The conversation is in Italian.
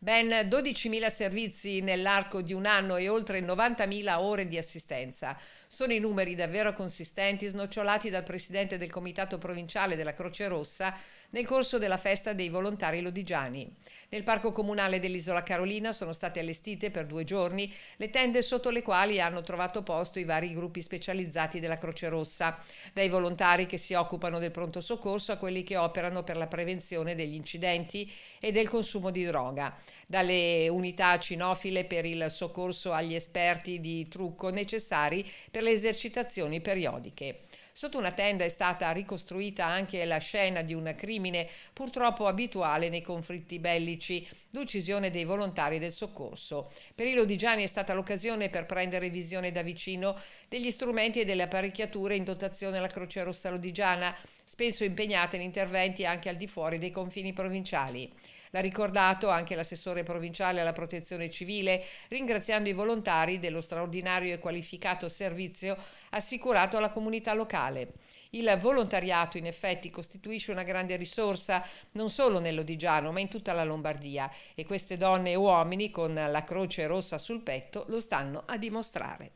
ben 12.000 servizi nell'arco di un anno e oltre 90.000 ore di assistenza. Sono i numeri davvero consistenti snocciolati dal presidente del Comitato Provinciale della Croce Rossa nel corso della festa dei volontari lodigiani. Nel Parco Comunale dell'Isola Carolina sono state allestite per due giorni le tende sotto le quali hanno trovato posto i vari gruppi specializzati della Croce Rossa, dai volontari che si occupano del pronto soccorso a quelli che operano per la prevenzione degli incidenti e del consumo di droga dalle unità cinofile per il soccorso agli esperti di trucco necessari per le esercitazioni periodiche. Sotto una tenda è stata ricostruita anche la scena di un crimine purtroppo abituale nei conflitti bellici, l'uccisione dei volontari del soccorso. Per i lodigiani è stata l'occasione per prendere visione da vicino degli strumenti e delle apparecchiature in dotazione alla Croce Rossa Lodigiana, spesso impegnate in interventi anche al di fuori dei confini provinciali. L'ha ricordato anche l'assessore provinciale alla protezione civile, ringraziando i volontari dello straordinario e qualificato servizio assicurato alla comunità locale. Il volontariato in effetti costituisce una grande risorsa non solo nell'Odigiano ma in tutta la Lombardia e queste donne e uomini con la croce rossa sul petto lo stanno a dimostrare.